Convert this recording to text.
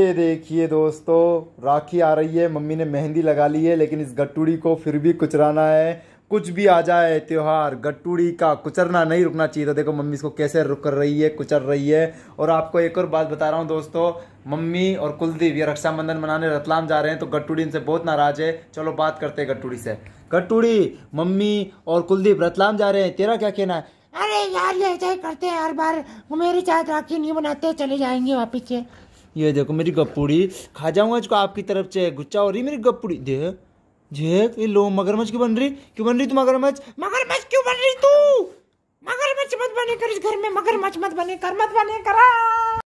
ये देखिए दोस्तों राखी आ रही है मम्मी ने मेहंदी लगा ली है लेकिन इस गट्टूड़ी को फिर भी कुचराना है कुछ भी आ जाए त्यौहार गट्टूड़ी का कुचरना नहीं रुकना चाहिए तो देखो मम्मी इसको कैसे रुक कर रही है कुचर रही है और आपको एक और बात बता रहा हूँ दोस्तों मम्मी और कुलदीप ये रक्षाबंधन मनाने रतलाम जा रहे हैं तो गट्टूड़ी इनसे बहुत नाराज है चलो बात करते हैं गट्टूड़ी से गट्टूड़ी मम्मी और कुलदीप रतलाम जा रहे हैं तेरा क्या कहना है अरे यार ये ऐसा ही करते हैं हर बार मेरी चाय राखी नहीं बनाते चले जाएंगे वापिस से ये देखो मेरी गपूड़ी खा जाऊंगा इसको आपकी तरफ से गुच्चा हो रही मेरी गपूड़ी दे जेक ये लो मगरमच्छ क्यों बन रही क्यों बन रही तू मगरमच्छ मगरमच्छ क्यों बन रही तू मगरमच्छ मत बने कर इस घर में मगरमच्छ मत बने कर मत बने करा